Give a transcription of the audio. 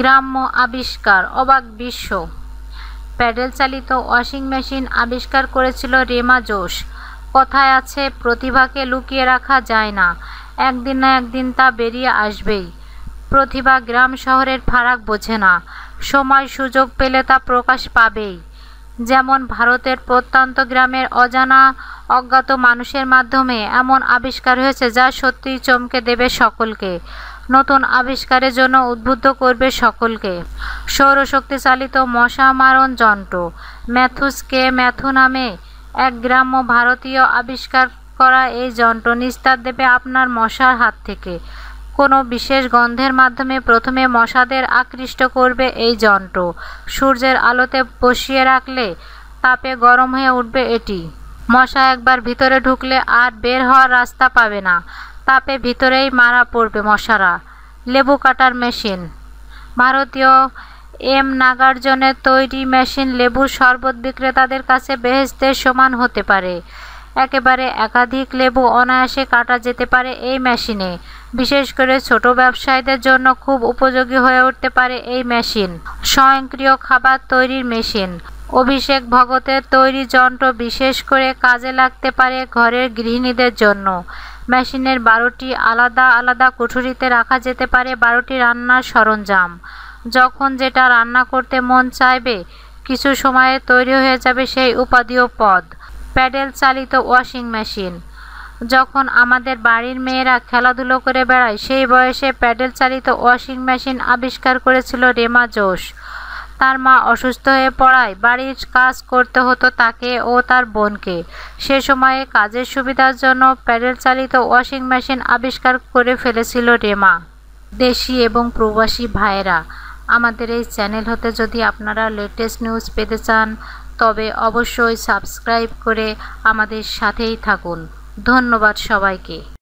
গ্রাম্য আবিষ্কার অবাক বিশ্ব প্যাডেল চালিত ওয়াশিং মেশিন আবিষ্কার করেছিল রেমা জোশ কথায় আছে প্রতিভাকে লুকিয়ে রাখা যায় না একদিন না একদিন তা বেরিয়ে আসবেই প্রতিভা গ্রাম শহরের ফারাক বোঝে না সময় সুযোগ পেলে তা প্রকাশ পাবেই যেমন ভারতের প্রত্যন্ত গ্রামের অজানা অজ্ঞাত মানুষের মাধ্যমে এমন আবিষ্কার হয়েছে যা সত্যিই চমকে দেবে সকলকে নতুন আবিষ্কারের জন্য উদ্বুদ্ধ করবে সকলকে সৌরশক্তি চালিত মশা মারণ যন্ত্র ম্যাথুসকে ম্যাথু নামে এক গ্রাম্য ভারতীয় আবিষ্কার করা এই যন্ত্র নিস্তার দেবে আপনার মশার হাত থেকে কোনো বিশেষ গন্ধের মাধ্যমে প্রথমে মশাদের আকৃষ্ট করবে এই যন্ত্র সূর্যের আলোতে বসিয়ে রাখলে তাপে গরম হয়ে উঠবে এটি মশা একবার ভিতরে ঢুকলে আর বের হওয়ার রাস্তা পাবে না তাপে ভিতরেই মারা পড়বে মশারা লেবু কাটার মেশিন ভারতীয় এম নাগার্জনের তৈরি মেশিন লেবুর শরবত বিক্রেতাদের কাছে বেহেস্তের সমান হতে পারে একেবারে একাধিক লেবু অনায়াসে কাটা যেতে পারে এই মেশিনে বিশেষ করে ছোট ব্যবসায়ীদের জন্য খুব উপযোগী হয়ে উঠতে পারে এই মেশিন স্বয়ংক্রিয় খাবার তৈরির মেশিন অভিষেক ভগতের তৈরি যন্ত্র বিশেষ করে কাজে লাগতে পারে ঘরের গৃহিণীদের জন্য মেশিনের বারোটি আলাদা আলাদা কুঠুরিতে রাখা যেতে পারে বারোটি রান্নার সরঞ্জাম যখন যেটা রান্না করতে মন চাইবে কিছু সময়ে তৈরি হয়ে যাবে সেই উপাদীয় পদ প্যাডেল চালিত ওয়াশিং মেশিন যখন আমাদের বাড়ির মেয়েরা খেলাধুলো করে বেড়ায় সেই বয়সে প্যাডেল চালিত ওয়াশিং মেশিন আবিষ্কার করেছিল রেমা জোশ তার মা অসুস্থ হয়ে পড়ায় বাড়ির কাজ করতে হতো তাকে ও তার বোনকে সে সময়ে কাজের সুবিধার জন্য প্যাডেল চালিত ওয়াশিং মেশিন আবিষ্কার করে ফেলেছিল রেমা দেশি এবং প্রবাসী ভাইয়েরা আমাদের এই চ্যানেল হতে যদি আপনারা লেটেস্ট নিউজ পেতে চান তবে অবশ্যই সাবস্ক্রাইব করে আমাদের সাথেই থাকুন ধন্যবাদ সবাইকে